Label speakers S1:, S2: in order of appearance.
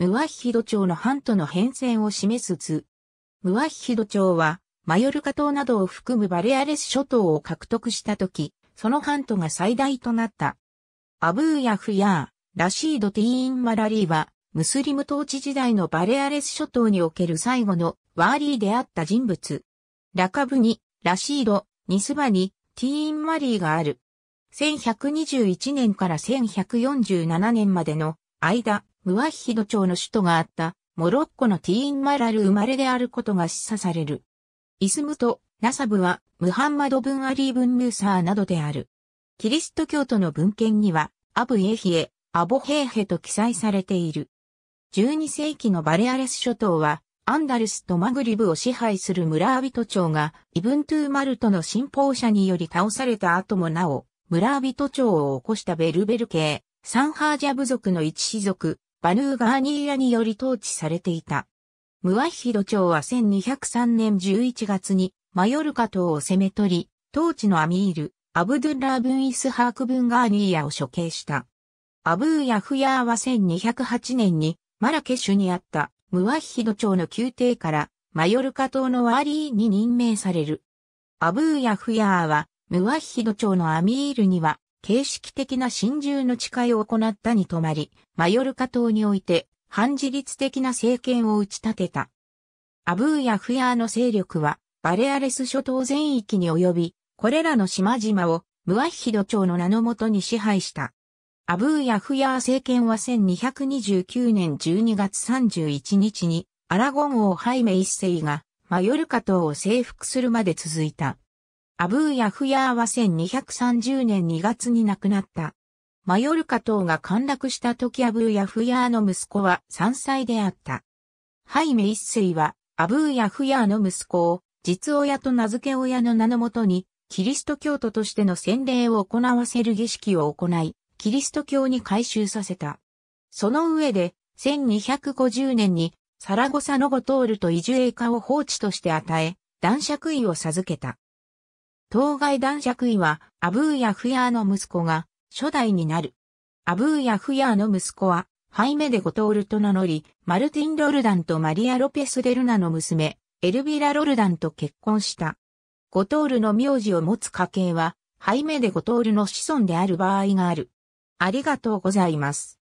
S1: ムワッヒド町のントの変遷を示す図。ムワッヒド町は、マヨルカ島などを含むバレアレス諸島を獲得したとき、そのントが最大となった。アブーヤフヤー、ラシード・ティーン・マラリーは、ムスリム統治時代のバレアレス諸島における最後のワーリーであった人物。ラカブに、ラシード、ニスバに、ティーン・マリーがある。1121年から1147年までの間、ムワヒド町の首都があったモロッコのティーンマラル生まれであることが示唆される。イスムとナサブはムハンマド・ブン・アリー・ブン・ムーサーなどである。キリスト教徒の文献にはアブ・エヒエ、アボヘーヘと記載されている。12世紀のバレアレス諸島はアンダルスとマグリブを支配する村ラービトがイブントゥーマルトの信奉者により倒された後もなお、村ラービトを起こしたベルベル系、サンハージャ部族の一氏族、バヌーガーニーヤにより統治されていた。ムワヒド朝は1203年11月にマヨルカ島を攻め取り、当地のアミール、アブドゥン・ラーブン・イスハーク・ブン・ガーニーヤを処刑した。アブー・ヤフヤーは1208年にマラケシュにあったムワヒド朝の宮廷からマヨルカ島のワーリーに任命される。アブー・ヤフヤーはムワヒド朝のアミールには形式的な真珠の誓いを行ったに止まり、マヨルカ島において反自立的な政権を打ち立てた。アブーヤフヤーの勢力はバレアレス諸島全域に及び、これらの島々をムアヒヒド町の名のもとに支配した。アブーヤフヤー政権は1229年12月31日にアラゴン王ハイメ一世がマヨルカ島を征服するまで続いた。アブーヤフヤーは1230年2月に亡くなった。マヨルカ島が陥落した時アブーヤフヤーの息子は3歳であった。ハイメ一世はアブーヤフヤーの息子を実親と名付け親の名のもとにキリスト教徒としての洗礼を行わせる儀式を行い、キリスト教に改宗させた。その上で1250年にサラゴサのゴトールとイジュエイカを放置として与え、男爵位を授けた。当該男爵位は、アブーヤフヤーの息子が、初代になる。アブーヤフヤーの息子は、ハイメデ・ゴトールと名乗り、マルティン・ロルダンとマリア・ロペス・デルナの娘、エルビラ・ロルダンと結婚した。ゴトールの名字を持つ家系は、ハイメデ・ゴトールの子孫である場合がある。ありがとうございます。